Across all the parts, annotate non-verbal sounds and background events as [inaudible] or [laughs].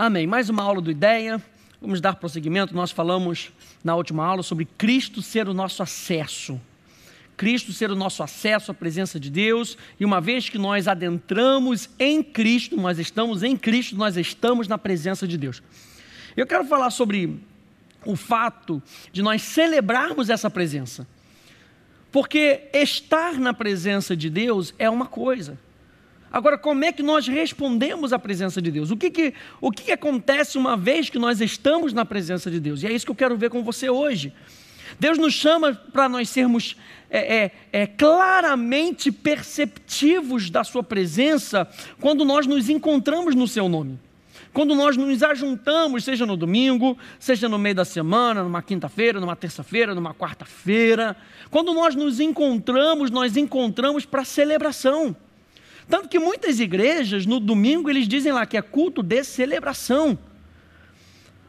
Amém. Mais uma aula do Ideia. Vamos dar prosseguimento. Nós falamos na última aula sobre Cristo ser o nosso acesso. Cristo ser o nosso acesso à presença de Deus, e uma vez que nós adentramos em Cristo, nós estamos em Cristo, nós estamos na presença de Deus. Eu quero falar sobre o fato de nós celebrarmos essa presença. Porque estar na presença de Deus é uma coisa, Agora, como é que nós respondemos à presença de Deus? O que, que, o que, que acontece uma vez que nós estamos na presença de Deus? E é isso que eu quero ver com você hoje. Deus nos chama para nós sermos é, é, é, claramente perceptivos da Sua presença quando nós nos encontramos no Seu nome. Quando nós nos ajuntamos, seja no domingo, seja no meio da semana, numa quinta-feira, numa terça-feira, numa quarta-feira, quando nós nos encontramos, nós encontramos para celebração. Tanto que muitas igrejas, no domingo, eles dizem lá que é culto de celebração.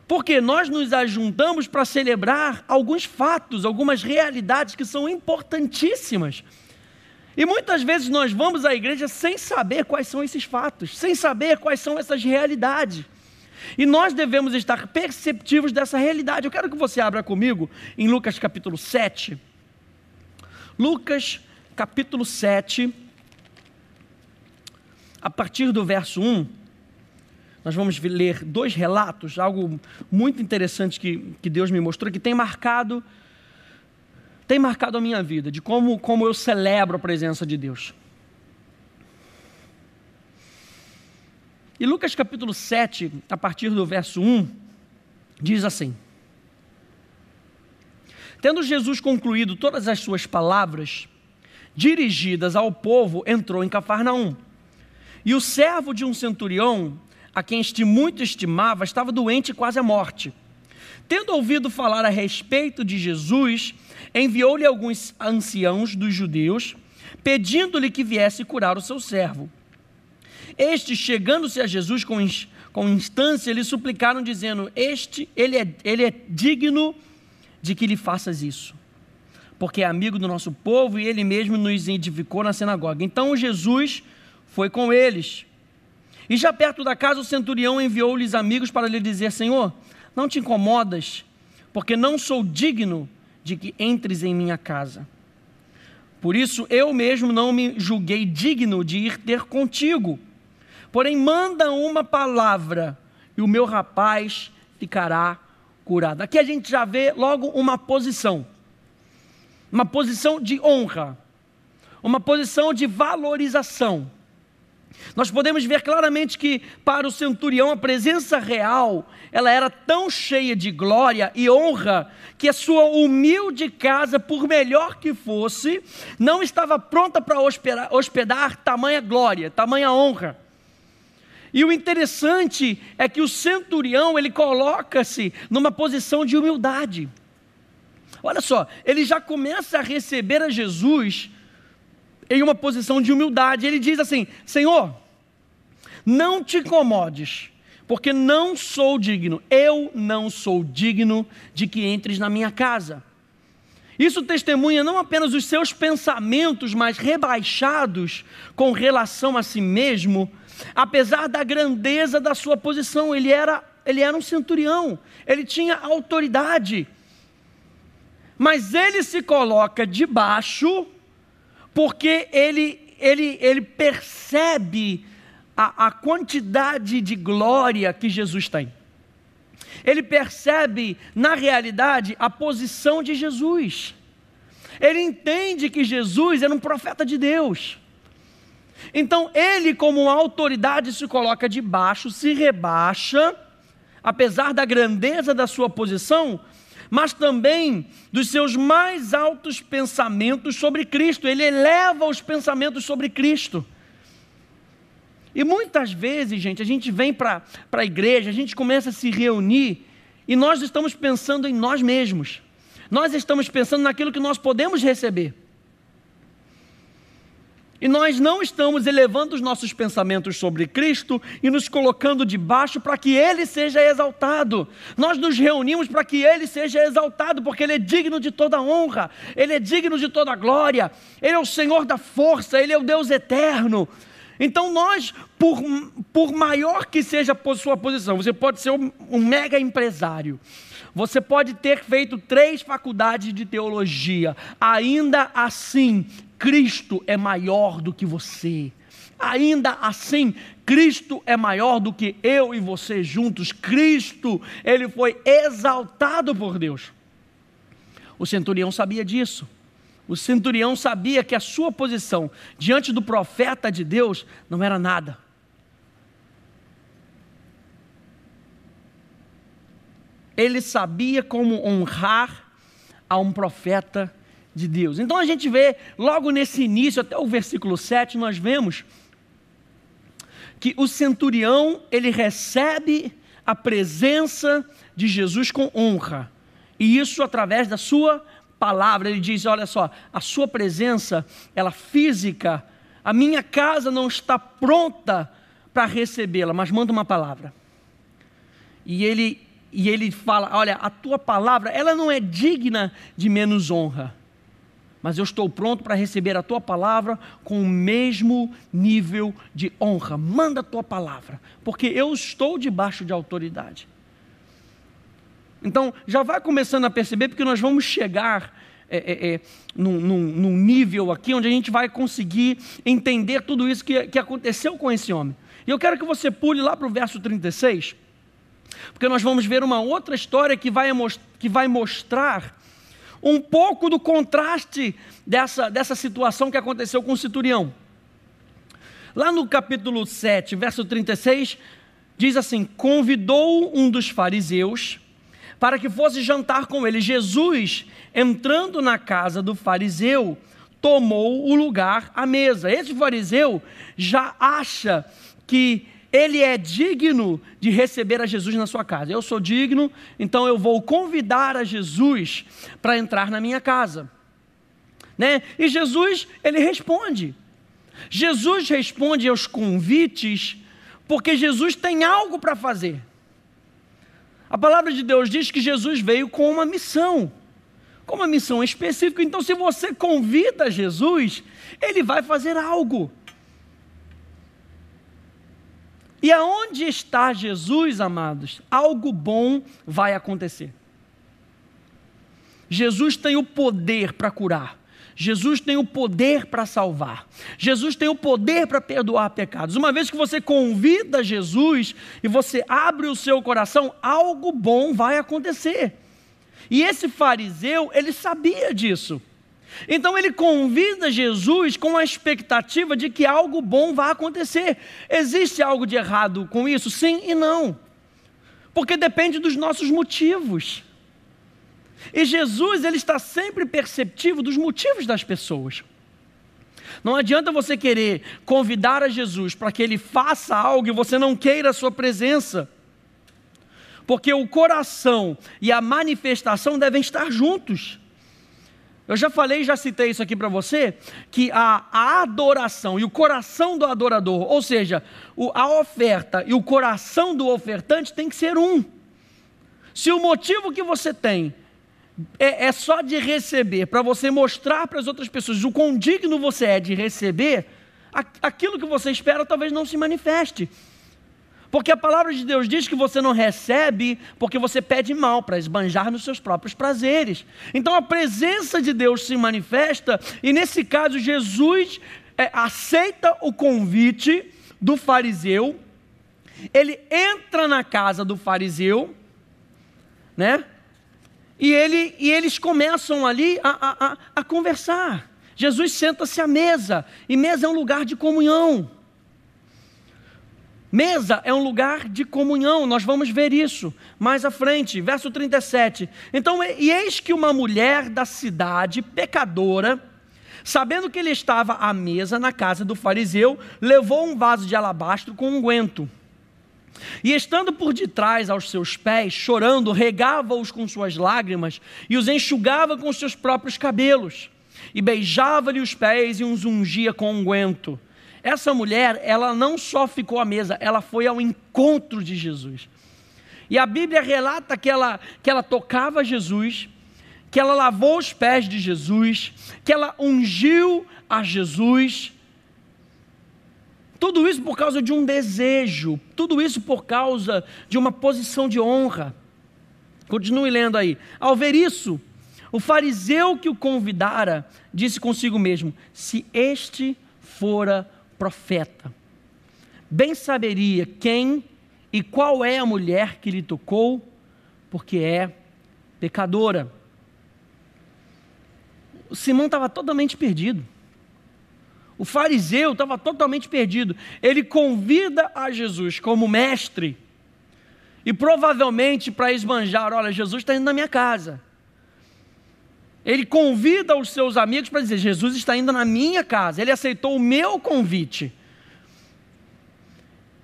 Porque nós nos ajuntamos para celebrar alguns fatos, algumas realidades que são importantíssimas. E muitas vezes nós vamos à igreja sem saber quais são esses fatos, sem saber quais são essas realidades. E nós devemos estar perceptivos dessa realidade. Eu quero que você abra comigo em Lucas capítulo 7. Lucas capítulo 7 a partir do verso 1, nós vamos ler dois relatos, algo muito interessante que, que Deus me mostrou, que tem marcado, tem marcado a minha vida, de como, como eu celebro a presença de Deus. E Lucas capítulo 7, a partir do verso 1, diz assim: Tendo Jesus concluído todas as suas palavras dirigidas ao povo, entrou em Cafarnaum. E o servo de um centurião, a quem este muito estimava, estava doente e quase à morte. Tendo ouvido falar a respeito de Jesus, enviou-lhe alguns anciãos dos judeus, pedindo-lhe que viesse curar o seu servo. Estes, chegando-se a Jesus com, com instância, lhe suplicaram, dizendo: Este, ele é, ele é digno de que lhe faças isso, porque é amigo do nosso povo e ele mesmo nos edificou na sinagoga. Então Jesus foi com eles. E já perto da casa, o centurião enviou-lhes amigos para lhe dizer: Senhor, não te incomodas, porque não sou digno de que entres em minha casa. Por isso eu mesmo não me julguei digno de ir ter contigo. Porém, manda uma palavra e o meu rapaz ficará curado. Aqui a gente já vê logo uma posição, uma posição de honra, uma posição de valorização. Nós podemos ver claramente que para o centurião a presença real, ela era tão cheia de glória e honra que a sua humilde casa, por melhor que fosse, não estava pronta para hospedar, hospedar tamanha glória, tamanha honra. E o interessante é que o centurião, ele coloca-se numa posição de humildade. Olha só, ele já começa a receber a Jesus em uma posição de humildade. Ele diz assim: Senhor, não te incomodes, porque não sou digno, eu não sou digno de que entres na minha casa. Isso testemunha não apenas os seus pensamentos mais rebaixados com relação a si mesmo, apesar da grandeza da sua posição, ele era, ele era um centurião, ele tinha autoridade. Mas ele se coloca debaixo porque ele, ele, ele percebe a, a quantidade de glória que Jesus tem. Ele percebe, na realidade, a posição de Jesus. Ele entende que Jesus era um profeta de Deus. Então, ele, como uma autoridade, se coloca debaixo, se rebaixa, apesar da grandeza da sua posição, mas também dos seus mais altos pensamentos sobre Cristo. Ele eleva os pensamentos sobre Cristo. E muitas vezes, gente, a gente vem para a igreja, a gente começa a se reunir e nós estamos pensando em nós mesmos. Nós estamos pensando naquilo que nós podemos receber. E nós não estamos elevando os nossos pensamentos sobre Cristo e nos colocando de baixo para que Ele seja exaltado. Nós nos reunimos para que Ele seja exaltado, porque Ele é digno de toda honra, Ele é digno de toda glória, Ele é o Senhor da força, Ele é o Deus eterno. Então nós, por, por maior que seja a sua posição, você pode ser um, um mega empresário, você pode ter feito três faculdades de teologia, ainda assim, Cristo é maior do que você. Ainda assim, Cristo é maior do que eu e você juntos. Cristo, ele foi exaltado por Deus. O centurião sabia disso. O centurião sabia que a sua posição diante do profeta de Deus não era nada. Ele sabia como honrar a um profeta de Deus. Então a gente vê, logo nesse início, até o versículo 7, nós vemos que o centurião, ele recebe a presença de Jesus com honra. E isso através da sua palavra. Ele diz: "Olha só, a sua presença, ela física, a minha casa não está pronta para recebê-la, mas manda uma palavra". E ele e ele fala: "Olha, a tua palavra, ela não é digna de menos honra" mas eu estou pronto para receber a tua palavra com o mesmo nível de honra. Manda a tua palavra, porque eu estou debaixo de autoridade. Então, já vai começando a perceber, porque nós vamos chegar é, é, é, num, num, num, nível aqui onde a gente vai conseguir entender tudo isso que, que aconteceu com esse homem. E eu quero que você pule lá para o verso 36, porque nós vamos ver uma outra história que vai, que vai mostrar um pouco do contraste dessa, dessa situação que aconteceu com o centurião. Lá no capítulo 7, verso 36, diz assim: Convidou um dos fariseus para que fosse jantar com ele. Jesus, entrando na casa do fariseu, tomou o lugar à mesa. Esse fariseu já acha que ele é digno de receber a Jesus na sua casa. Eu sou digno, então eu vou convidar a Jesus para entrar na minha casa. Né? E Jesus, ele responde. Jesus responde aos convites, porque Jesus tem algo para fazer. A palavra de Deus diz que Jesus veio com uma missão, com uma missão específica. Então, se você convida Jesus, ele vai fazer algo. E aonde está Jesus, amados, algo bom vai acontecer. Jesus tem o poder para curar. Jesus tem o poder para salvar. Jesus tem o poder para perdoar pecados. Uma vez que você convida Jesus e você abre o seu coração, algo bom vai acontecer. E esse fariseu, ele sabia disso. Então ele convida Jesus com a expectativa de que algo bom vá acontecer. Existe algo de errado com isso? Sim e não. Porque depende dos nossos motivos. E Jesus, ele está sempre perceptivo dos motivos das pessoas. Não adianta você querer convidar a Jesus para que ele faça algo e você não queira a sua presença. Porque o coração e a manifestação devem estar juntos. Eu já falei, já citei isso aqui para você, que a, adoração e o coração do adorador, ou seja, a oferta e o coração do ofertante tem que ser um. Se o motivo que você tem é, é só de receber, para você mostrar para as outras pessoas o quão digno você é de receber, aquilo que você espera talvez não se manifeste. Porque a palavra de Deus diz que você não recebe porque você pede mal para esbanjar nos seus próprios prazeres. Então a presença de Deus se manifesta e nesse caso Jesus é, aceita o convite do fariseu. Ele entra na casa do fariseu, né? E, ele, e eles começam ali a, a, a, a conversar. Jesus senta-se à mesa, e mesa é um lugar de comunhão. Mesa é um lugar de comunhão, nós vamos ver isso mais à frente, verso 37. Então, e eis que uma mulher da cidade, pecadora, sabendo que ele estava à mesa na casa do fariseu, levou um vaso de alabastro com unguento. E estando por detrás aos seus pés, chorando, regava-os com suas lágrimas e os enxugava com seus próprios cabelos, e beijava-lhe os pés e os ungia com unguento. Essa mulher, ela não só ficou à mesa, ela foi ao encontro de Jesus. E a Bíblia relata que ela, que ela tocava Jesus, que ela lavou os pés de Jesus, que ela ungiu a Jesus. Tudo isso por causa de um desejo, tudo isso por causa de uma posição de honra. Continue lendo aí. Ao ver isso, o fariseu que o convidara disse consigo mesmo: Se este fora profeta. Bem saberia quem e qual é a mulher que lhe tocou, porque é pecadora. O Simão estava totalmente perdido. O fariseu estava totalmente perdido. Ele convida a Jesus como mestre. E provavelmente para esbanjar, olha, Jesus está indo na minha casa. Ele convida os seus amigos para dizer: Jesus está indo na minha casa, ele aceitou o meu convite.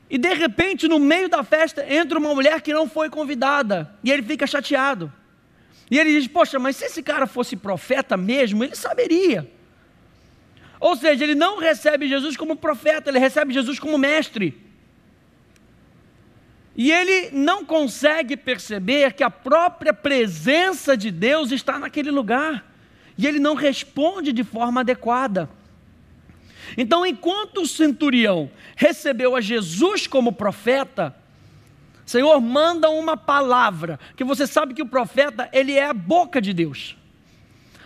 E de repente, no meio da festa, entra uma mulher que não foi convidada, e ele fica chateado. E ele diz: Poxa, mas se esse cara fosse profeta mesmo, ele saberia. Ou seja, ele não recebe Jesus como profeta, ele recebe Jesus como mestre. E ele não consegue perceber que a própria presença de Deus está naquele lugar. E ele não responde de forma adequada. Então, enquanto o centurião recebeu a Jesus como profeta, Senhor, manda uma palavra, que você sabe que o profeta, ele é a boca de Deus.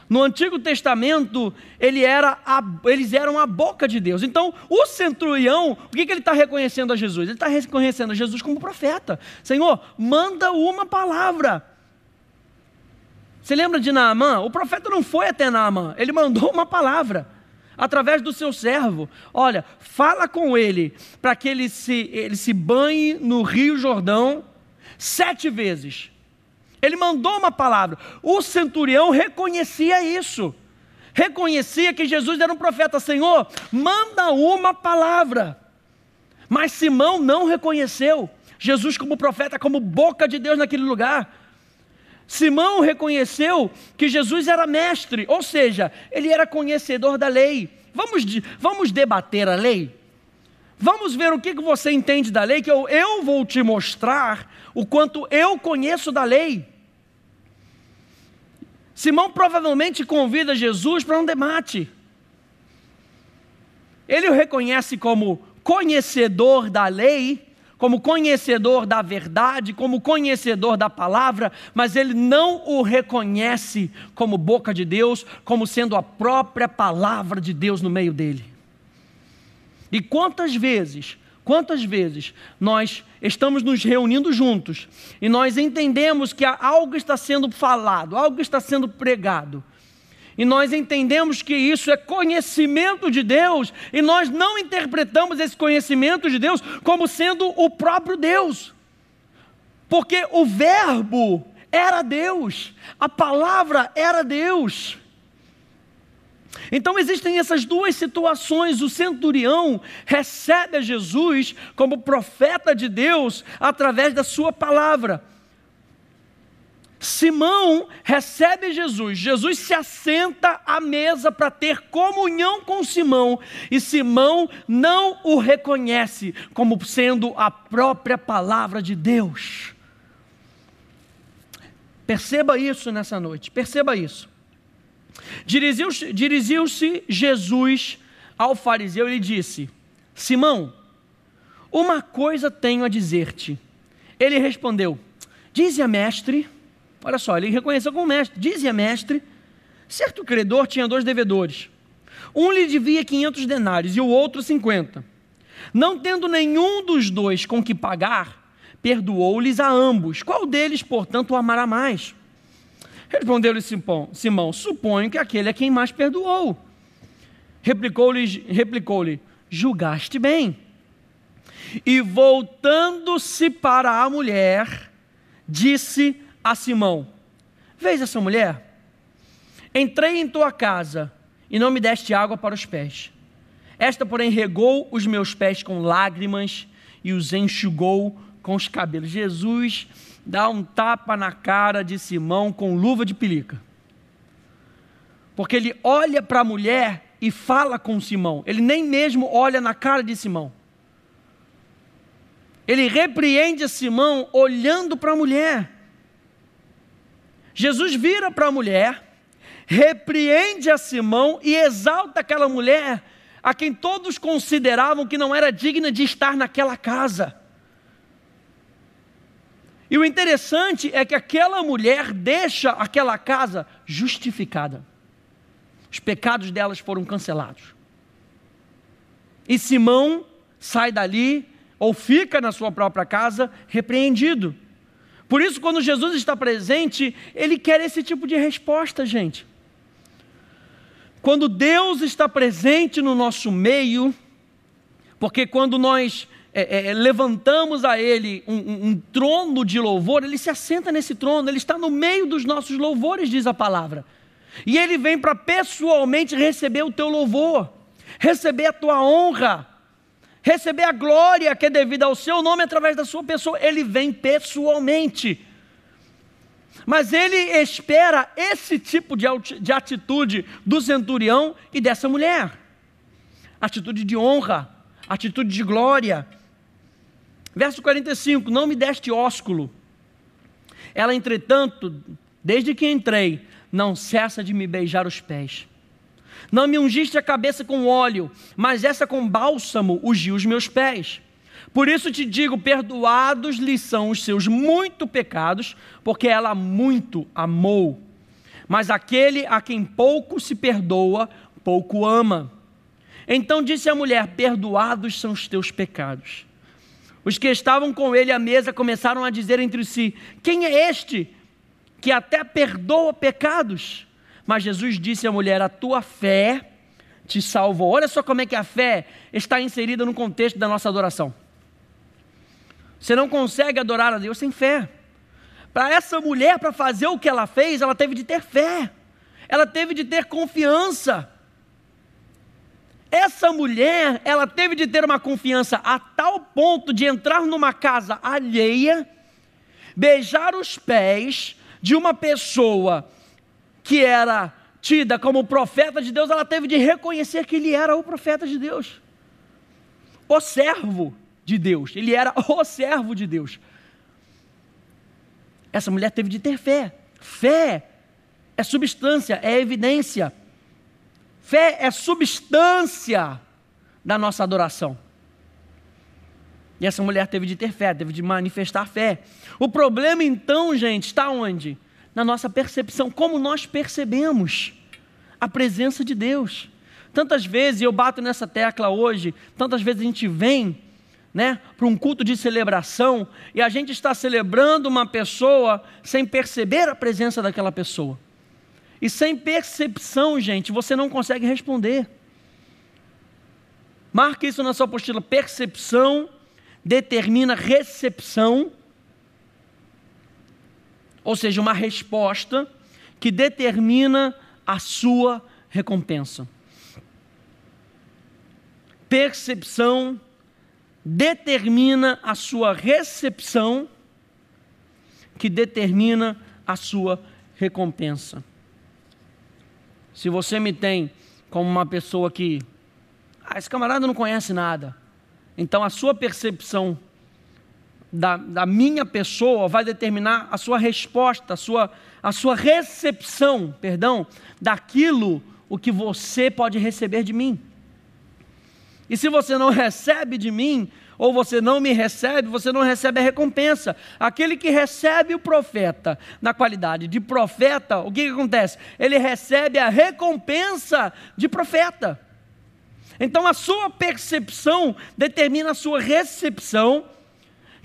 No Antigo Testamento, ele era a, eles eram a boca de Deus. Então, o centurião, o que, que ele está reconhecendo a Jesus? Ele está reconhecendo a Jesus como profeta. Senhor, manda uma palavra. Você lembra de Naamã? O profeta não foi até Naamã, ele mandou uma palavra através do seu servo. Olha, fala com ele para que ele se, ele se banhe no Rio Jordão sete vezes. Ele mandou uma palavra. O centurião reconhecia isso. Reconhecia que Jesus era um profeta. Senhor, manda uma palavra. Mas Simão não reconheceu Jesus como profeta, como boca de Deus naquele lugar. Simão reconheceu que Jesus era mestre, ou seja, ele era conhecedor da lei. Vamos, vamos debater a lei? Vamos ver o que você entende da lei, que eu, eu vou te mostrar o quanto eu conheço da lei. Simão provavelmente convida Jesus para um debate. Ele o reconhece como conhecedor da lei, como conhecedor da verdade, como conhecedor da palavra, mas ele não o reconhece como boca de Deus, como sendo a própria palavra de Deus no meio dele. E quantas vezes Quantas vezes nós estamos nos reunindo juntos e nós entendemos que algo está sendo falado, algo está sendo pregado, e nós entendemos que isso é conhecimento de Deus, e nós não interpretamos esse conhecimento de Deus como sendo o próprio Deus, porque o Verbo era Deus, a palavra era Deus. Então existem essas duas situações. O centurião recebe a Jesus como profeta de Deus através da sua palavra. Simão recebe Jesus. Jesus se assenta à mesa para ter comunhão com Simão, e Simão não o reconhece como sendo a própria palavra de Deus. Perceba isso nessa noite, perceba isso. Dirigiu-se Jesus ao fariseu e lhe disse: Simão, uma coisa tenho a dizer-te. Ele respondeu: Dize a mestre. Olha só, ele reconheceu como mestre. Dize a mestre: Certo credor tinha dois devedores. Um lhe devia 500 denários e o outro 50. Não tendo nenhum dos dois com que pagar, perdoou-lhes a ambos. Qual deles, portanto, o amará mais? Respondeu-lhe Simão: Suponho que aquele é quem mais perdoou. Replicou-lhe: replicou Julgaste bem. E voltando-se para a mulher, disse a Simão: Veja essa mulher? Entrei em tua casa e não me deste água para os pés. Esta, porém, regou os meus pés com lágrimas e os enxugou com os cabelos. Jesus dá um tapa na cara de Simão com luva de pelica. Porque ele olha para a mulher e fala com Simão. Ele nem mesmo olha na cara de Simão. Ele repreende Simão olhando para a mulher. Jesus vira para a mulher, repreende a Simão e exalta aquela mulher a quem todos consideravam que não era digna de estar naquela casa. E o interessante é que aquela mulher deixa aquela casa justificada. Os pecados delas foram cancelados. E Simão sai dali, ou fica na sua própria casa, repreendido. Por isso, quando Jesus está presente, ele quer esse tipo de resposta, gente. Quando Deus está presente no nosso meio, porque quando nós é, é, é, levantamos a Ele um, um, um trono de louvor, Ele se assenta nesse trono, Ele está no meio dos nossos louvores, diz a palavra. E Ele vem para pessoalmente receber o teu louvor, receber a tua honra, receber a glória que é devida ao seu nome através da sua pessoa. Ele vem pessoalmente. Mas ele espera esse tipo de atitude do centurião e dessa mulher atitude de honra, atitude de glória. Verso 45: Não me deste ósculo. Ela, entretanto, desde que entrei, não cessa de me beijar os pés. Não me ungiste a cabeça com óleo, mas essa com bálsamo ungiu os meus pés. Por isso te digo: perdoados lhe são os seus muito pecados, porque ela muito amou. Mas aquele a quem pouco se perdoa, pouco ama. Então disse a mulher: Perdoados são os teus pecados. Os que estavam com ele à mesa começaram a dizer entre si: Quem é este que até perdoa pecados? Mas Jesus disse à mulher: A tua fé te salvou. Olha só como é que a fé está inserida no contexto da nossa adoração. Você não consegue adorar a Deus sem fé. Para essa mulher, para fazer o que ela fez, ela teve de ter fé, ela teve de ter confiança. Essa mulher, ela teve de ter uma confiança a tal ponto de entrar numa casa alheia, beijar os pés de uma pessoa que era tida como profeta de Deus, ela teve de reconhecer que ele era o profeta de Deus, o servo de Deus, ele era o servo de Deus. Essa mulher teve de ter fé. Fé é substância, é evidência Fé é substância da nossa adoração. E essa mulher teve de ter fé, teve de manifestar fé. O problema então, gente, está onde? Na nossa percepção, como nós percebemos a presença de Deus. Tantas vezes, eu bato nessa tecla hoje, tantas vezes a gente vem né, para um culto de celebração e a gente está celebrando uma pessoa sem perceber a presença daquela pessoa. E sem percepção, gente, você não consegue responder. Marque isso na sua apostila. Percepção determina recepção, ou seja, uma resposta que determina a sua recompensa. Percepção determina a sua recepção, que determina a sua recompensa. Se você me tem como uma pessoa que, ah, esse camarada não conhece nada, então a sua percepção da, da minha pessoa vai determinar a sua resposta, a sua, a sua recepção, perdão, daquilo o que você pode receber de mim. E se você não [laughs] recebe de mim, ou você não me recebe, você não recebe a recompensa. Aquele que recebe o profeta na qualidade de profeta, o que, que acontece? Ele recebe a recompensa de profeta. Então a sua percepção determina a sua recepção,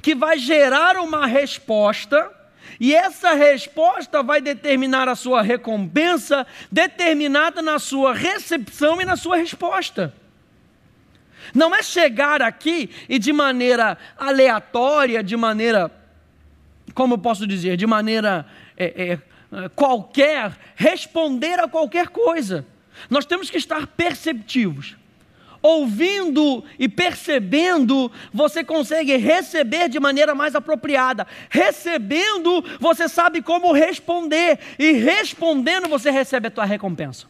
que vai gerar uma resposta. E essa resposta vai determinar a sua recompensa, determinada na sua recepção e na sua resposta. Não é chegar aqui e de maneira aleatória, de maneira, como eu posso dizer, de maneira é, é, qualquer, responder a qualquer coisa. Nós temos que estar perceptivos. Ouvindo e percebendo, você consegue receber de maneira mais apropriada. Recebendo, você sabe como responder. E respondendo, você recebe a tua recompensa.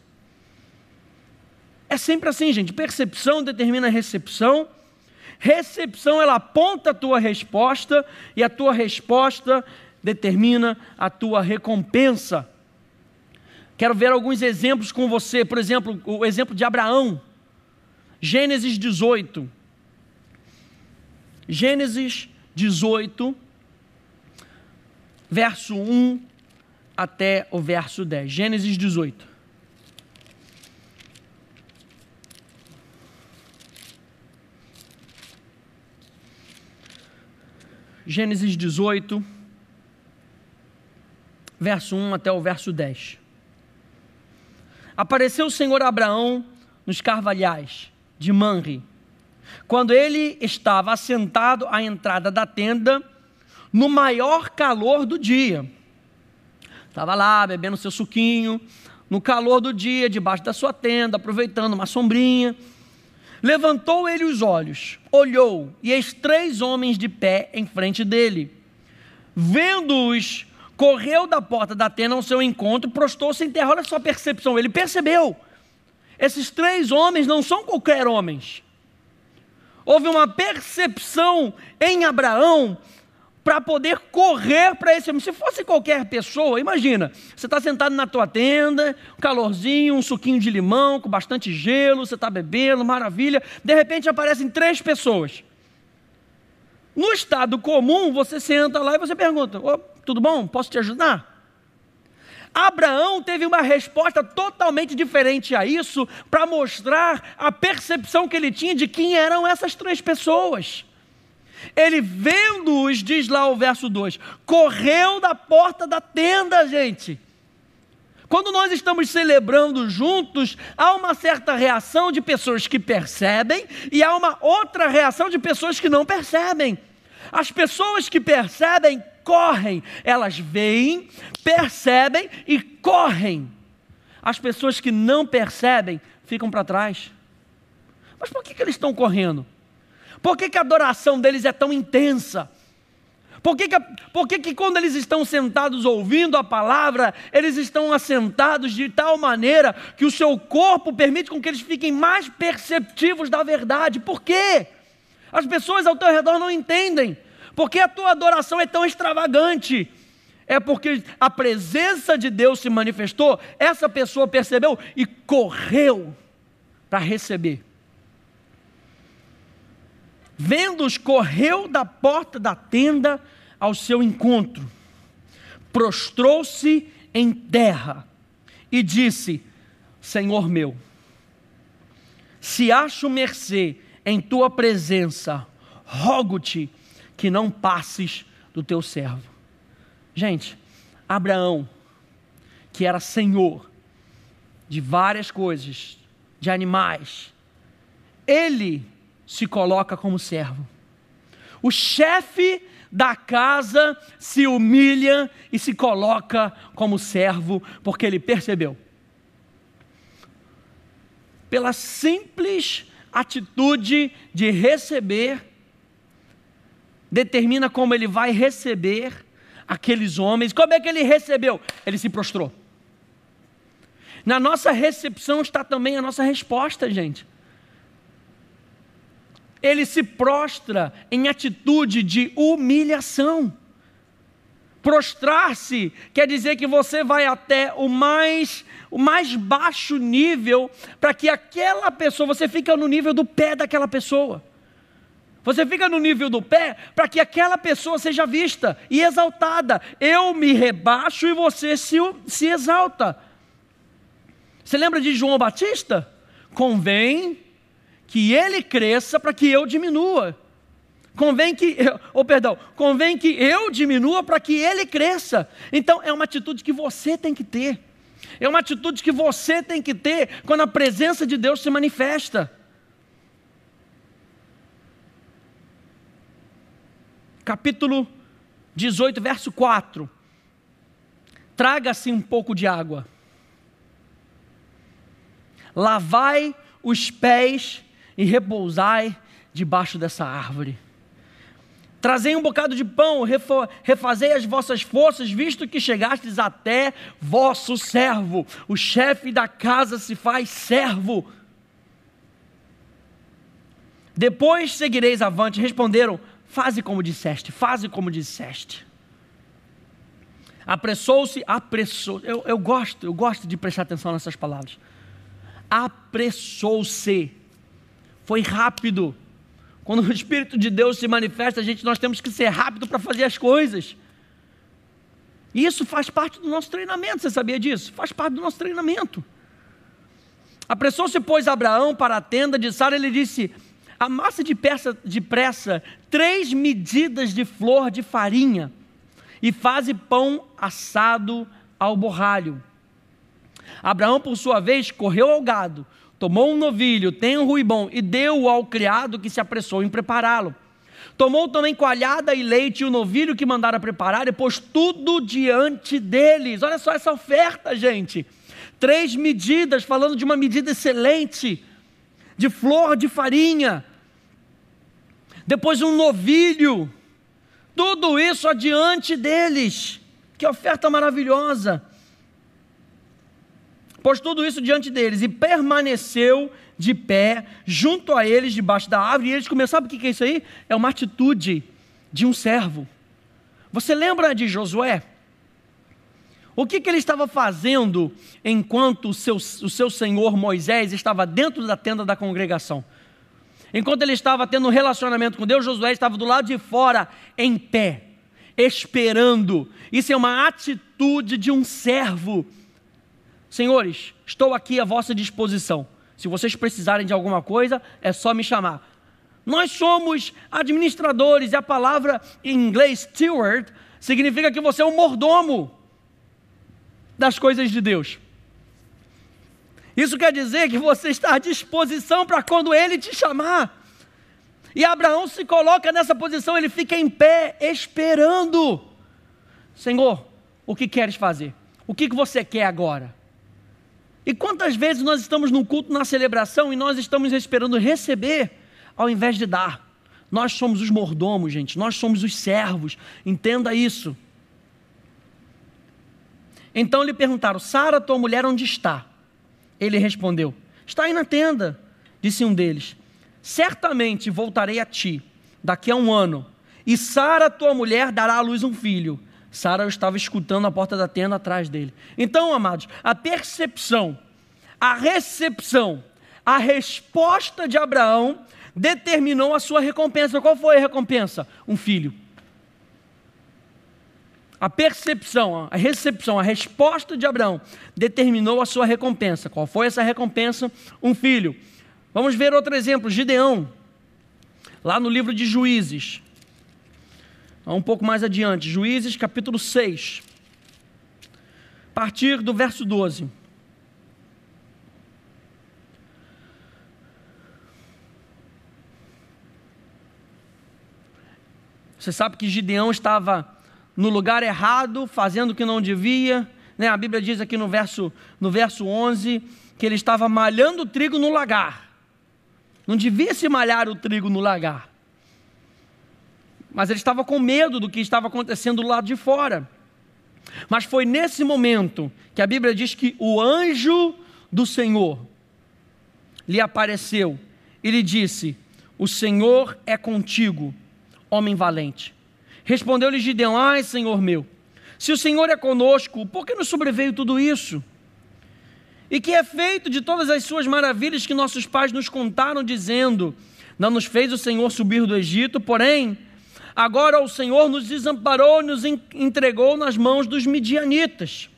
É sempre assim, gente. Percepção determina recepção. Recepção ela aponta a tua resposta e a tua resposta determina a tua recompensa. Quero ver alguns exemplos com você. Por exemplo, o exemplo de Abraão. Gênesis 18. Gênesis 18, verso 1 até o verso 10. Gênesis 18. Gênesis 18, verso 1 até o verso 10. Apareceu o Senhor Abraão nos carvalhais de Manri, quando ele estava assentado à entrada da tenda, no maior calor do dia. Estava lá bebendo seu suquinho, no calor do dia, debaixo da sua tenda, aproveitando uma sombrinha. Levantou ele os olhos, olhou, e eis três homens de pé em frente dele. Vendo-os, correu da porta da tenda ao seu encontro, prostou-se em terra. Olha só a percepção, ele percebeu. Esses três homens não são qualquer homens. Houve uma percepção em Abraão para poder correr para esse homem. Se fosse qualquer pessoa, imagina, você está sentado na tua tenda, um calorzinho, um suquinho de limão, com bastante gelo, você está bebendo, maravilha. De repente aparecem três pessoas. No estado comum, você senta lá e você pergunta: oh, tudo bom? Posso te ajudar? Abraão teve uma resposta totalmente diferente a isso para mostrar a percepção que ele tinha de quem eram essas três pessoas. Ele vendo-os, diz lá o verso 2, correu da porta da tenda, gente. Quando nós estamos celebrando juntos, há uma certa reação de pessoas que percebem e há uma outra reação de pessoas que não percebem. As pessoas que percebem correm, elas veem, percebem e correm. As pessoas que não percebem ficam para trás. Mas por que, que eles estão correndo? Por que, que a adoração deles é tão intensa? Por que, que, por que, que quando eles estão sentados ouvindo a palavra, eles estão assentados de tal maneira que o seu corpo permite com que eles fiquem mais perceptivos da verdade? Por quê? As pessoas ao teu redor não entendem. Por que a tua adoração é tão extravagante? É porque a presença de Deus se manifestou, essa pessoa percebeu e correu para receber. Vendo-os, correu da porta da tenda ao seu encontro, prostrou-se em terra e disse: Senhor meu, se acho mercê em tua presença, rogo-te que não passes do teu servo. Gente, Abraão, que era senhor de várias coisas, de animais, ele se coloca como servo. O chefe da casa se humilha e se coloca como servo, porque ele percebeu. Pela simples atitude de receber, determina como ele vai receber aqueles homens. Como é que ele recebeu? Ele se prostrou. Na nossa recepção está também a nossa resposta, gente ele se prostra em atitude de humilhação. Prostrar-se quer dizer que você vai até o mais, o mais baixo nível para que aquela pessoa, você fica no nível do pé daquela pessoa. Você fica no nível do pé para que aquela pessoa seja vista e exaltada. Eu me rebaixo e você se, se exalta. Você lembra de João Batista? Convém que ele cresça para que eu diminua. Convém que, [laughs] ou oh, perdão, convém que eu diminua para que ele cresça. Então é uma atitude que você tem que ter. É uma atitude que você tem que ter quando a presença de Deus se manifesta. Capítulo 18, verso 4. Traga-se um pouco de água. Lavai os pés e repousai debaixo dessa árvore. Trazei um bocado de pão, refazei as vossas forças, visto que chegastes até vosso servo. O chefe da casa se faz servo. Depois seguireis avante. Responderam: Faze como disseste, faze como disseste. Apressou-se, apressou. Eu, eu gosto, eu gosto de prestar atenção nessas palavras. Apressou-se foi rápido. Quando o Espírito de Deus se manifesta, a gente, nós temos que ser rápido para fazer as coisas. E isso faz parte do nosso treinamento, você sabia disso? Faz parte do nosso treinamento. Apressou-se, pois, Abraão para a tenda de Sara, ele disse: Amassa de depressa três medidas de flor de farinha e faze pão assado ao borralho. Abraão, por sua vez, correu ao gado, Tomou um novilho, tenro e bom, e deu-o ao criado que se apressou em prepará-lo. Tomou também coalhada e leite e o novilho que mandara preparar e pôs tudo diante deles. Olha só essa oferta, gente. Três medidas, falando de uma medida excelente, de flor de farinha. Depois um novilho. Tudo isso adiante deles. Que oferta maravilhosa pôs tudo isso diante deles e permaneceu de pé junto a eles, debaixo da árvore. E eles começaram, sabe o que é isso aí? É uma atitude de um servo. Você lembra de Josué? O que, que ele estava fazendo enquanto o seu, o seu senhor Moisés estava dentro da tenda da congregação? Enquanto ele estava tendo um relacionamento com Deus, Josué estava do lado de fora, em pé, esperando. Isso é uma atitude de um servo Senhores, estou aqui à vossa disposição. Se vocês precisarem de alguma coisa, é só me chamar. Nós somos administradores, e a palavra em inglês steward significa que você é um mordomo das coisas de Deus. Isso quer dizer que você está à disposição para quando ele te chamar. E Abraão se coloca nessa posição, ele fica em pé, esperando. Senhor, o que queres fazer? O que você quer agora? E quantas vezes nós estamos num culto, na celebração, e nós estamos esperando receber, ao invés de dar? Nós somos os mordomos, gente, nós somos os servos, entenda isso. Então lhe perguntaram: Sara, tua mulher, onde está? Ele respondeu: Está aí na tenda. Disse um deles: Certamente voltarei a ti daqui a um ano, e Sara, tua mulher, dará à luz um filho. Sara estava escutando a porta da tenda atrás dele. Então, amados, a percepção, a recepção, a resposta de Abraão determinou a sua recompensa. Qual foi a recompensa? Um filho. A percepção, a recepção, a resposta de Abraão determinou a sua recompensa. Qual foi essa recompensa? Um filho. Vamos ver outro exemplo, Gideão, lá no livro de Juízes. É um pouco mais adiante, Juízes capítulo 6, a partir do verso 12. Você sabe que Gideão estava no lugar errado, fazendo o que não devia. Né? A Bíblia diz aqui no verso, no verso 11 que ele estava malhando o trigo no lagar. Não devia se malhar o trigo no lagar mas ele estava com medo do que estava acontecendo do lado de fora. Mas foi nesse momento que a Bíblia diz que o anjo do Senhor lhe apareceu e lhe disse: O Senhor é contigo, homem valente. Respondeu-lhe Gideão: Ai, Senhor meu, se o Senhor é conosco, por que nos sobreveio tudo isso? E que é feito de todas as suas maravilhas que nossos pais nos contaram, dizendo: Não nos fez o Senhor subir do Egito, porém, Agora o Senhor nos desamparou e nos entregou nas mãos dos midianitas.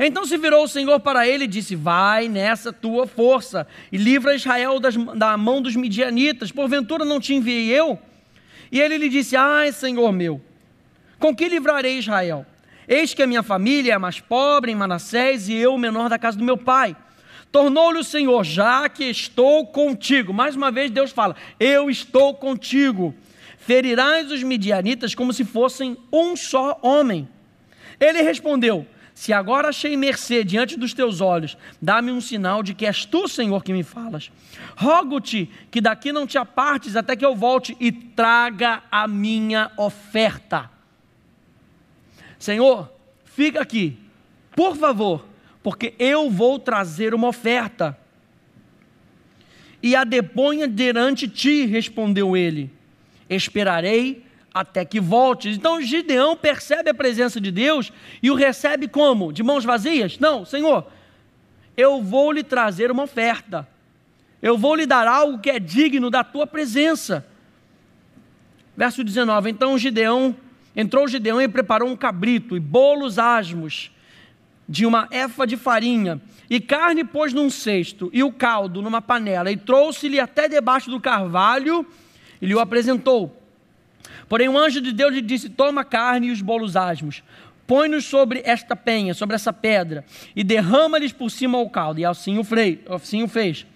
Então se virou o Senhor para ele e disse: Vai nessa tua força e livra Israel das, da mão dos midianitas. Porventura não te enviei eu? E ele lhe disse: Ai, Senhor meu, com que livrarei Israel? Eis que a minha família é a mais pobre em Manassés e eu o menor da casa do meu pai. Tornou-lhe o Senhor, já que estou contigo. Mais uma vez Deus fala: Eu estou contigo. Ferirás os midianitas como se fossem um só homem. Ele respondeu: Se agora achei mercê diante dos teus olhos, dá-me um sinal de que és tu, Senhor, que me falas. Rogo-te que daqui não te apartes até que eu volte e traga a minha oferta. Senhor, fica aqui, por favor porque eu vou trazer uma oferta. E a deponha diante ti, respondeu ele. Esperarei até que voltes. Então Gideão percebe a presença de Deus e o recebe como? De mãos vazias? Não, Senhor, eu vou lhe trazer uma oferta. Eu vou lhe dar algo que é digno da tua presença. Verso 19: Então Gideão entrou Gideão e preparou um cabrito e bolos asmos de uma éfa de farinha, e carne pôs num cesto, e o caldo numa panela, e trouxe-lhe até debaixo do carvalho, e lhe o apresentou. Porém, o anjo de Deus lhe disse: Toma a carne e os bolos asmos, põe-nos sobre esta penha, sobre essa pedra, e derrama-lhes por cima o caldo. E assim o, frei, assim o fez.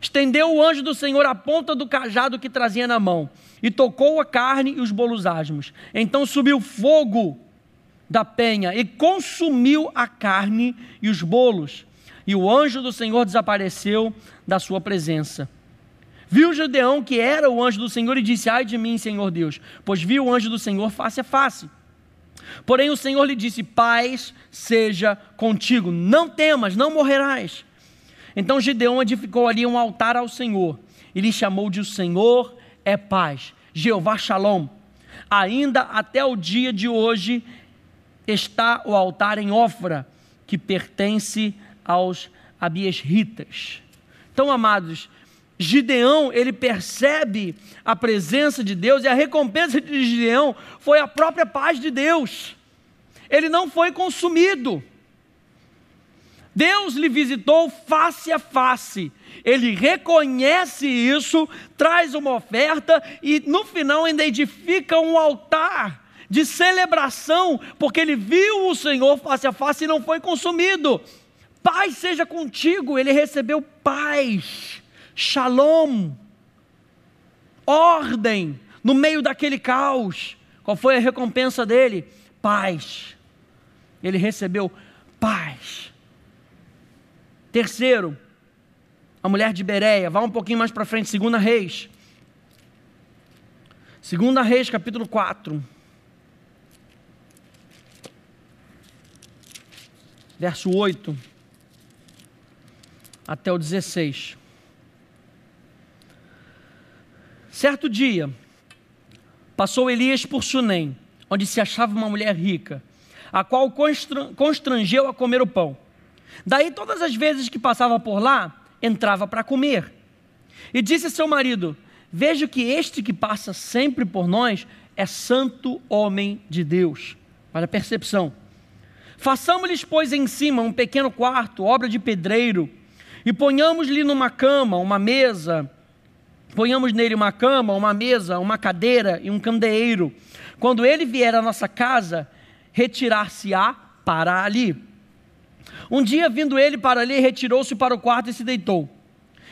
Estendeu o anjo do Senhor a ponta do cajado que trazia na mão, e tocou a carne e os bolos asmos. Então subiu fogo da penha e consumiu a carne e os bolos. E o anjo do Senhor desapareceu da sua presença. Viu Judeão que era o anjo do Senhor e disse: Ai de mim, Senhor Deus, pois vi o anjo do Senhor face a face. Porém o Senhor lhe disse: Paz seja contigo, não temas, não morrerás. Então Gideão edificou ali um altar ao Senhor e lhe chamou de: O Senhor é paz, Jeová Shalom. Ainda até o dia de hoje está o altar em Ofra, que pertence aos abiesritas. Então, amados, Gideão, ele percebe a presença de Deus e a recompensa de Gideão foi a própria paz de Deus. Ele não foi consumido. Deus lhe visitou face a face. Ele reconhece isso, traz uma oferta e no final ainda edifica um altar de celebração, porque ele viu o Senhor face a face e não foi consumido. Paz seja contigo, ele recebeu paz, shalom, ordem no meio daquele caos. Qual foi a recompensa dele? Paz. Ele recebeu paz. Terceiro, a mulher de Bereia, vá um pouquinho mais para frente, segunda Reis. Segunda Reis, capítulo 4. verso 8 até o 16. Certo dia, passou Elias por Sunem, onde se achava uma mulher rica, a qual constrangeu a comer o pão. Daí, todas as vezes que passava por lá, entrava para comer. E disse a seu marido: Vejo que este que passa sempre por nós é santo homem de Deus. Olha a percepção. Façamos-lhes, pois, em cima um pequeno quarto, obra de pedreiro, e ponhamos-lhe numa cama, uma mesa, ponhamos nele uma cama, uma mesa, uma cadeira e um candeeiro. Quando ele vier à nossa casa, retirar-se-á para ali. Um dia, vindo ele para ali, retirou-se para o quarto e se deitou.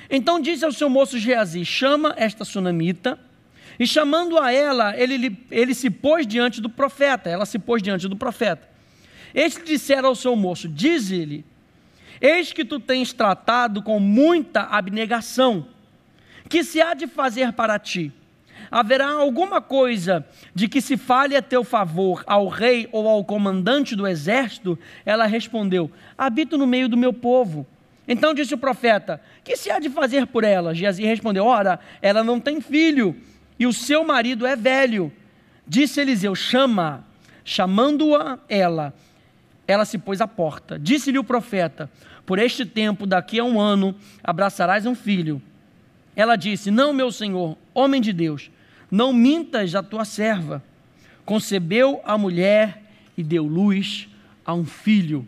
Então disse ao seu moço Geazi: Chama esta sunamita. E chamando a ela, ele, ele se pôs diante do profeta. Ela se pôs diante do profeta. Este dissera ao seu moço: Diz-lhe, eis que tu tens tratado com muita abnegação. Que se há de fazer para ti? Haverá alguma coisa de que se fale a teu favor ao rei ou ao comandante do exército? Ela respondeu: Habito no meio do meu povo. Então disse o profeta: Que se há de fazer por ela? Geazi respondeu: Ora, ela não tem filho e o seu marido é velho. Disse Eliseu: Chama. Chamando-a ela, ela se pôs à porta. Disse-lhe o profeta: Por este tempo, daqui a um ano, abraçarás um filho. Ela disse: Não, meu senhor, homem de Deus, não mintas a tua serva. Concebeu a mulher e deu luz a um filho.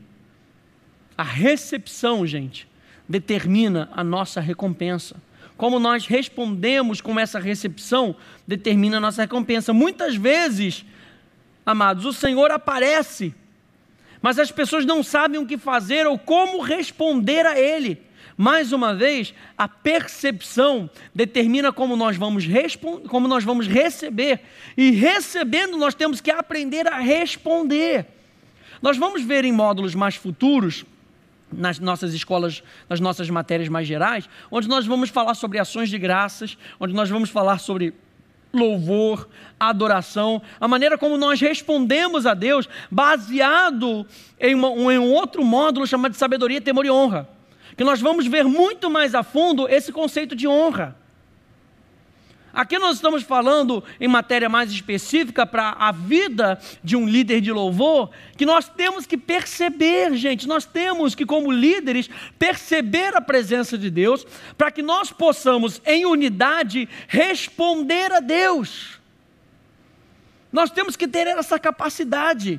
A recepção, gente, determina a nossa recompensa. Como nós respondemos com essa recepção, determina a nossa recompensa. Muitas vezes, amados, o Senhor aparece mas as pessoas não sabem o que fazer ou como responder a ele. Mais uma vez, a percepção determina como nós vamos como nós vamos receber, e recebendo nós temos que aprender a responder. Nós vamos ver em módulos mais futuros nas nossas escolas, nas nossas matérias mais gerais, onde nós vamos falar sobre ações de graças, onde nós vamos falar sobre louvor, adoração, a maneira como nós respondemos a Deus, baseado em, uma, em um outro módulo chamado de sabedoria, temor e honra. Que nós vamos ver muito mais a fundo esse conceito de honra. Aqui nós estamos falando em matéria mais específica para a vida de um líder de louvor, que nós temos que perceber, gente, nós temos que, como líderes, perceber a presença de Deus, para que nós possamos, em unidade, responder a Deus. Nós temos que ter essa capacidade.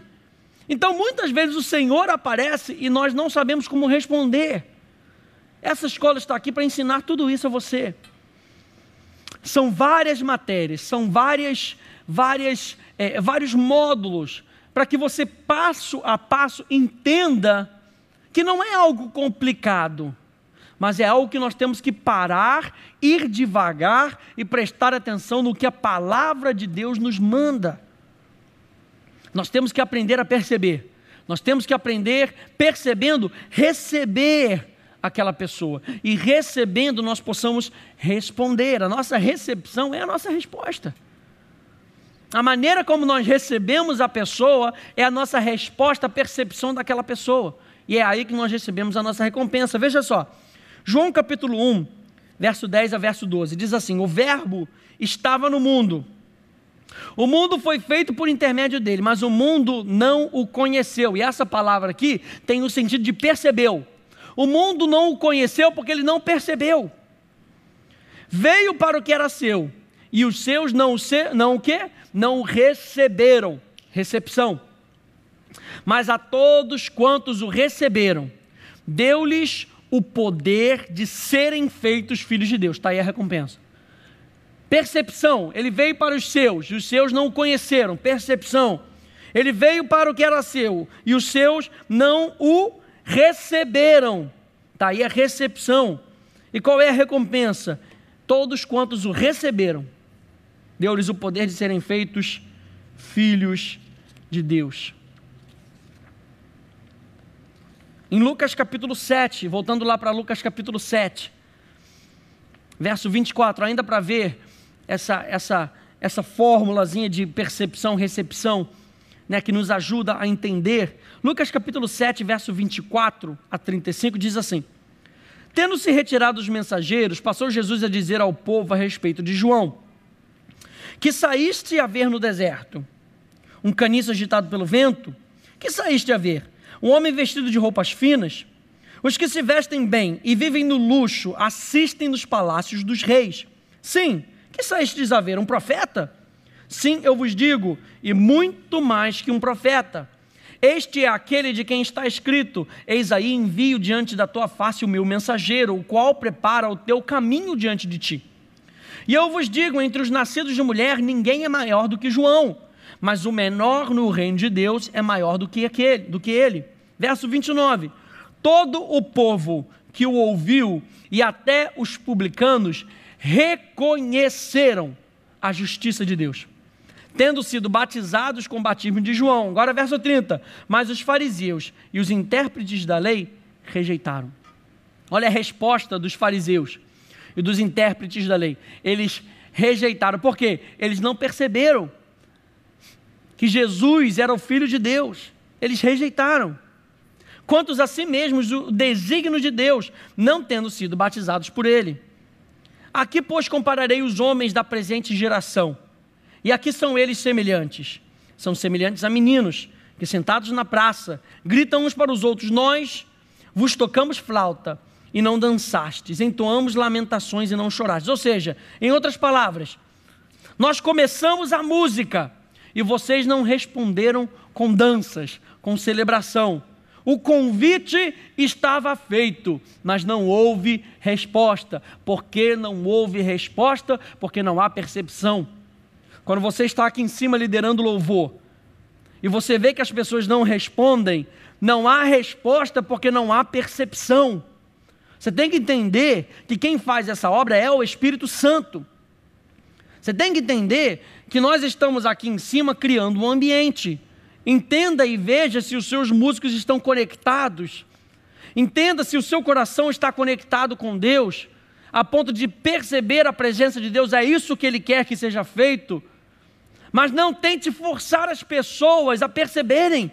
Então, muitas vezes o Senhor aparece e nós não sabemos como responder. Essa escola está aqui para ensinar tudo isso a você são várias matérias, são várias, várias, é, vários módulos para que você passo a passo entenda que não é algo complicado, mas é algo que nós temos que parar, ir devagar e prestar atenção no que a palavra de Deus nos manda. Nós temos que aprender a perceber. Nós temos que aprender percebendo, receber aquela pessoa. E recebendo, nós possamos responder. A nossa recepção é a nossa resposta. A maneira como nós recebemos a pessoa é a nossa resposta à percepção daquela pessoa. E é aí que nós recebemos a nossa recompensa. Veja só, João capítulo 1, verso 10 a verso 12, diz assim: O Verbo estava no mundo. O mundo foi feito por intermédio dele, mas o mundo não o conheceu. E essa palavra aqui tem o sentido de percebeu. O mundo não o conheceu porque ele não percebeu. Veio para o que era seu, e os seus não, se, não o quê? Não o receberam. Recepção. Mas a todos quantos o receberam, deu-lhes o poder de serem feitos filhos de Deus. Está aí a recompensa. Percepção, ele veio para os seus, e os seus não o conheceram. Percepção, ele veio para o que era seu, e os seus não o receberam. Está aí a recepção. E qual é a recompensa? Todos quantos o receberam, deu-lhes o poder de serem feitos filhos de Deus. Em Lucas capítulo 7, voltando lá para Lucas capítulo 7, verso 24, ainda para ver essa, essa, essa formulazinha de percepção, recepção né, que nos ajuda a entender. Lucas capítulo 7, verso 24 a 35 diz assim: Tendo-se retirado os mensageiros, passou Jesus a dizer ao povo a respeito de João: Que saíste a ver no deserto um caniço agitado pelo vento? Que saíste a ver? Um homem vestido de roupas finas? Os que se vestem bem e vivem no luxo assistem nos palácios dos reis. Sim, que saíste a ver? Um profeta? Sim, eu vos digo, e muito mais que um profeta. Este é aquele de quem está escrito: Eis aí envio diante da tua face o meu mensageiro, o qual prepara o teu caminho diante de ti. E eu vos digo: entre os nascidos de mulher, ninguém é maior do que João, mas o menor no reino de Deus é maior do que, aquele, do que ele. Verso 29. Todo o povo que o ouviu e até os publicanos reconheceram a justiça de Deus tendo sido batizados com o batismo de João. Agora, verso 30. Mas os fariseus e os intérpretes da lei rejeitaram. Olha a resposta dos fariseus e dos intérpretes da lei. Eles rejeitaram. Por quê? Eles não perceberam que Jesus era o Filho de Deus. Eles rejeitaram. Quantos a si mesmos o designo de Deus, não tendo sido batizados por ele. Aqui, pois, compararei os homens da presente geração e aqui são eles semelhantes. São semelhantes a meninos que, sentados na praça, gritam uns para os outros: Nós vos tocamos flauta e não dançastes, entoamos lamentações e não chorastes. Ou seja, em outras palavras, nós começamos a música e vocês não responderam com danças, com celebração. O convite estava feito, mas não houve resposta. Por que não houve resposta? Porque não há percepção. Quando você está aqui em cima liderando louvor e você vê que as pessoas não respondem, não há resposta porque não há percepção. Você tem que entender que quem faz essa obra é o Espírito Santo. Você tem que entender que nós estamos aqui em cima criando um ambiente. Entenda e veja se os seus músicos estão conectados. Entenda se o seu coração está conectado com Deus, a ponto de perceber a presença de Deus. É isso que Ele quer que seja feito. Mas não tente forçar as pessoas a perceberem.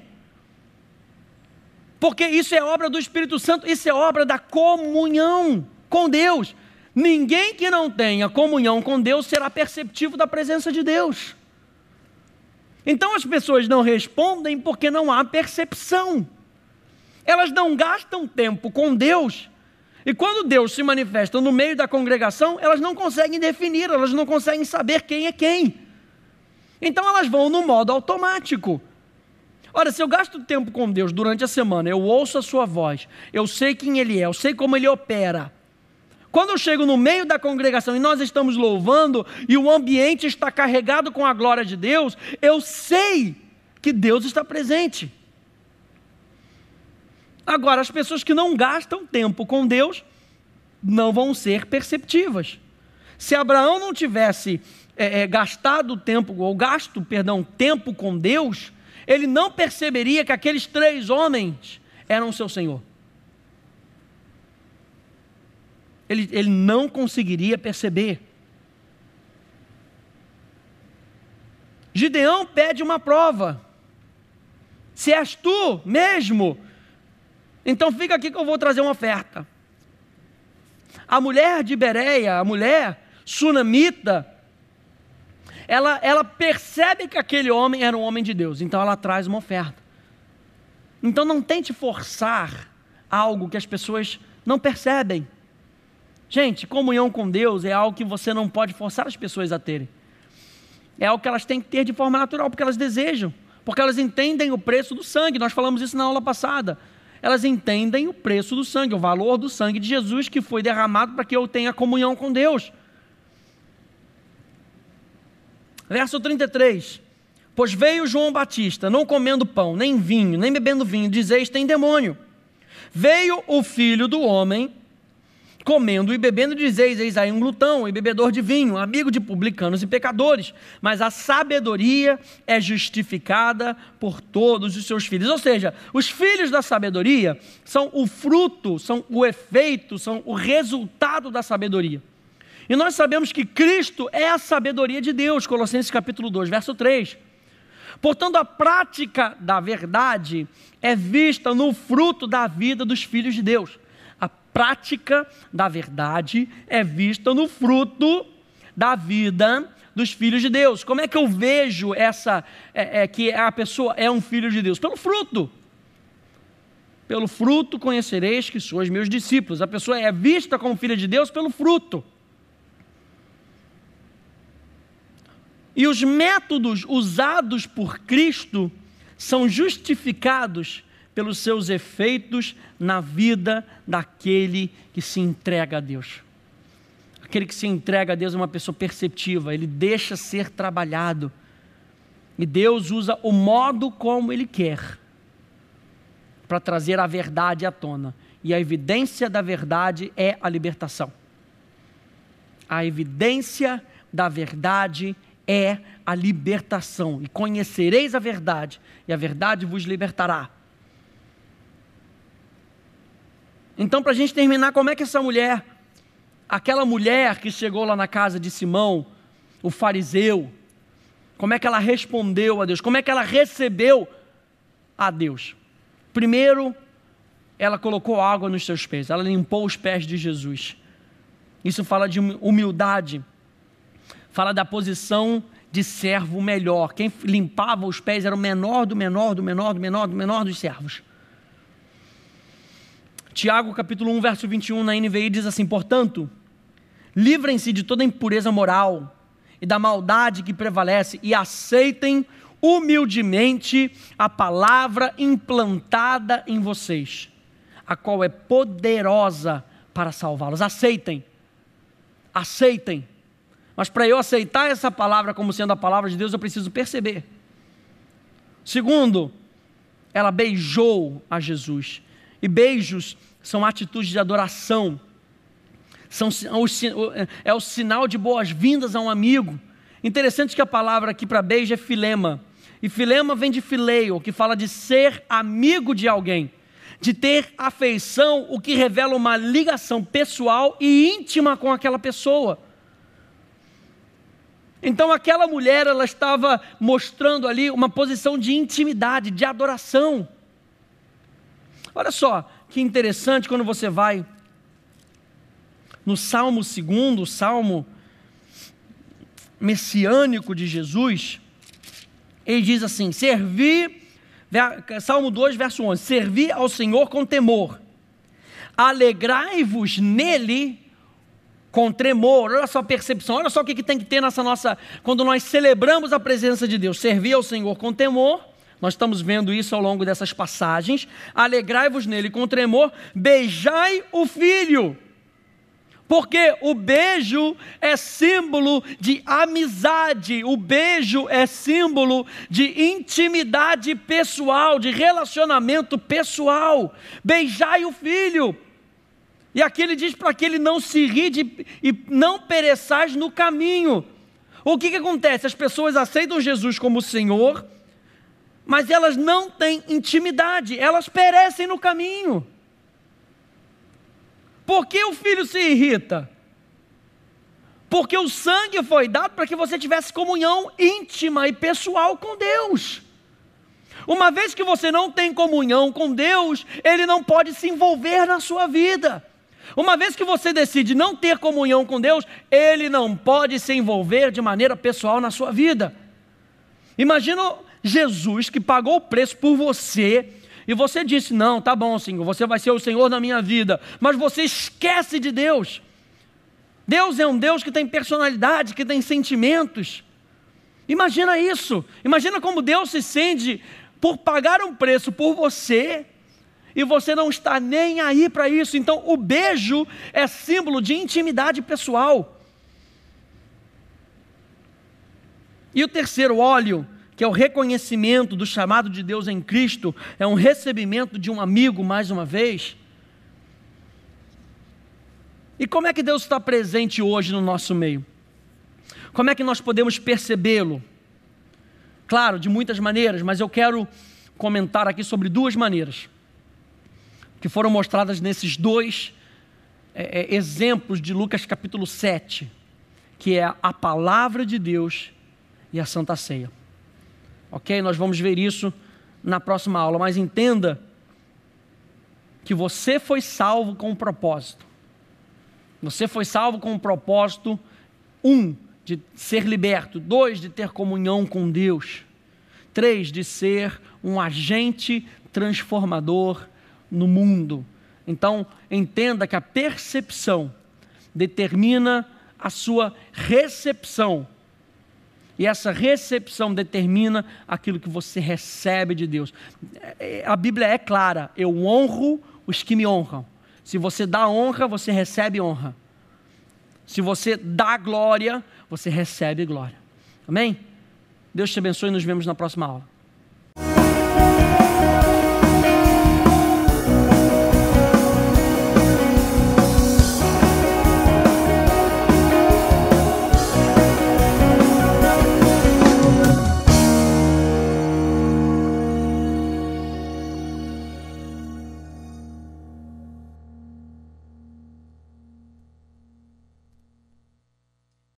Porque isso é obra do Espírito Santo, isso é obra da comunhão com Deus. Ninguém que não tenha comunhão com Deus será perceptivo da presença de Deus. Então as pessoas não respondem porque não há percepção. Elas não gastam tempo com Deus. E quando Deus se manifesta no meio da congregação, elas não conseguem definir, elas não conseguem saber quem é quem. Então elas vão no modo automático. Ora, se eu gasto tempo com Deus durante a semana, eu ouço a sua voz, eu sei quem ele é, eu sei como ele opera. Quando eu chego no meio da congregação e nós estamos louvando e o ambiente está carregado com a glória de Deus, eu sei que Deus está presente. Agora, as pessoas que não gastam tempo com Deus não vão ser perceptivas. Se Abraão não tivesse é, é, gastado tempo, ou gasto, perdão, tempo com Deus, ele não perceberia que aqueles três homens eram seu Senhor. Ele, ele não conseguiria perceber. Gideão pede uma prova. Se és tu mesmo, então fica aqui que eu vou trazer uma oferta. A mulher de Bereia, a mulher sunamita, ela, ela percebe que aquele homem era um homem de Deus, então ela traz uma oferta. Então não tente forçar algo que as pessoas não percebem. Gente, comunhão com Deus é algo que você não pode forçar as pessoas a terem. É algo que elas têm que ter de forma natural, porque elas desejam, porque elas entendem o preço do sangue. Nós falamos isso na aula passada. Elas entendem o preço do sangue, o valor do sangue de Jesus que foi derramado para que eu tenha comunhão com Deus. Verso 33. Pois veio João Batista, não comendo pão, nem vinho, nem bebendo vinho, dizeis: tem demônio. Veio o filho do homem, comendo e bebendo, dizeis: eis aí um glutão e bebedor de vinho, amigo de publicanos e pecadores. Mas a sabedoria é justificada por todos os seus filhos. Ou seja, os filhos da sabedoria são o fruto, são o efeito, são o resultado da sabedoria. E nós sabemos que Cristo é a sabedoria de Deus, Colossenses capítulo 2, verso 3. Portanto, a prática da verdade é vista no fruto da vida dos filhos de Deus. A prática da verdade é vista no fruto da vida dos filhos de Deus. Como é que eu vejo essa é, é, que a pessoa é um filho de Deus? Pelo fruto. Pelo fruto conhecereis que sois meus discípulos. A pessoa é vista como filha de Deus pelo fruto. E os métodos usados por Cristo são justificados pelos seus efeitos na vida daquele que se entrega a Deus. Aquele que se entrega a Deus é uma pessoa perceptiva, ele deixa ser trabalhado. E Deus usa o modo como ele quer para trazer a verdade à tona. E a evidência da verdade é a libertação. A evidência da verdade é é a libertação. E conhecereis a verdade, e a verdade vos libertará. Então, para a gente terminar, como é que essa mulher, aquela mulher que chegou lá na casa de Simão, o fariseu, como é que ela respondeu a Deus? Como é que ela recebeu a Deus? Primeiro, ela colocou água nos seus pés, ela limpou os pés de Jesus. Isso fala de humildade fala da posição de servo melhor. Quem limpava os pés era o menor do menor, do menor, do menor, do menor dos servos. Tiago capítulo 1, verso 21 na NVI diz assim: "Portanto, livrem-se de toda impureza moral e da maldade que prevalece e aceitem humildemente a palavra implantada em vocês, a qual é poderosa para salvá-los. Aceitem. Aceitem. Mas para eu aceitar essa palavra como sendo a palavra de Deus, eu preciso perceber. Segundo, ela beijou a Jesus. E beijos são atitudes de adoração. São, é, é, é o sinal de boas-vindas a um amigo. Interessante que a palavra aqui para beijo é filema. E filema vem de fileio, que fala de ser amigo de alguém, de ter afeição, o que revela uma ligação pessoal e íntima com aquela pessoa. Então aquela mulher, ela estava mostrando ali uma posição de intimidade, de adoração. Olha só, que interessante quando você vai no Salmo 2, o Salmo messiânico de Jesus, ele diz assim: Servi, Salmo 2, verso 11: Servi ao Senhor com temor, alegrai-vos nele com tremor, olha só a percepção, olha só o que, que tem que ter nessa nossa. Quando nós celebramos a presença de Deus, servir ao Senhor com temor, nós estamos vendo isso ao longo dessas passagens. Alegrai-vos nele com tremor, beijai o filho. Porque o beijo é símbolo de amizade, o beijo é símbolo de intimidade pessoal, de relacionamento pessoal. Beijai o filho, e aqui ele diz para que ele não se irrite e não pereçais no caminho. O que, que acontece? As pessoas aceitam Jesus como Senhor, mas elas não têm intimidade, elas perecem no caminho. Por que o filho se irrita? Porque o sangue foi dado para que você tivesse comunhão íntima e pessoal com Deus. Uma vez que você não tem comunhão com Deus, Ele não pode se envolver na sua vida. Uma vez que você decide não ter comunhão com Deus, Ele não pode se envolver de maneira pessoal na sua vida. Imagina Jesus que pagou o preço por você e você disse: Não, tá bom, Senhor, você vai ser o Senhor na minha vida, mas você esquece de Deus. Deus é um Deus que tem personalidade, que tem sentimentos. Imagina isso. Imagina como Deus se sente por pagar um preço por você e você não está nem aí para isso. Então, o beijo é símbolo de intimidade pessoal. E o terceiro óleo, que é o reconhecimento do chamado de Deus em Cristo, é um recebimento de um amigo, mais uma vez. E como é que Deus está presente hoje no nosso meio? Como é que nós podemos percebê-lo? Claro, de muitas maneiras, mas eu quero comentar aqui sobre duas maneiras que foram mostradas nesses dois é, é, exemplos de Lucas capítulo 7, que é a palavra de Deus e a Santa Ceia. Ok? Nós vamos ver isso na próxima aula, mas entenda que você foi salvo com um propósito. Você foi salvo com um propósito, um, de ser liberto, dois, de ter comunhão com Deus, três, de ser um agente transformador no mundo. Então, entenda que a percepção determina a sua recepção. E essa recepção determina aquilo que você recebe de Deus. É, é, a Bíblia é clara: eu honro os que me honram. Se você dá honra, você recebe honra. Se você dá glória, você recebe glória. Amém? Deus te abençoe e nos vemos na próxima aula.